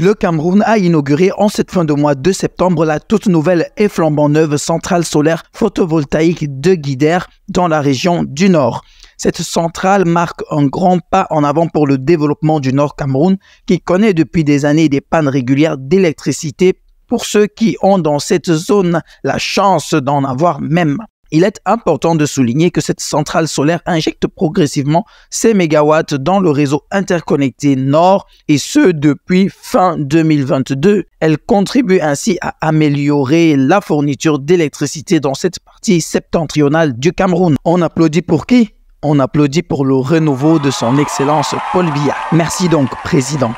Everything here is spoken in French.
Le Cameroun a inauguré en cette fin de mois de septembre la toute nouvelle et flambant neuve centrale solaire photovoltaïque de Guider dans la région du Nord. Cette centrale marque un grand pas en avant pour le développement du Nord Cameroun qui connaît depuis des années des pannes régulières d'électricité pour ceux qui ont dans cette zone la chance d'en avoir même. Il est important de souligner que cette centrale solaire injecte progressivement ses mégawatts dans le réseau interconnecté Nord et ce depuis fin 2022. Elle contribue ainsi à améliorer la fourniture d'électricité dans cette partie septentrionale du Cameroun. On applaudit pour qui On applaudit pour le renouveau de son Excellence Paul Biya. Merci donc, Président.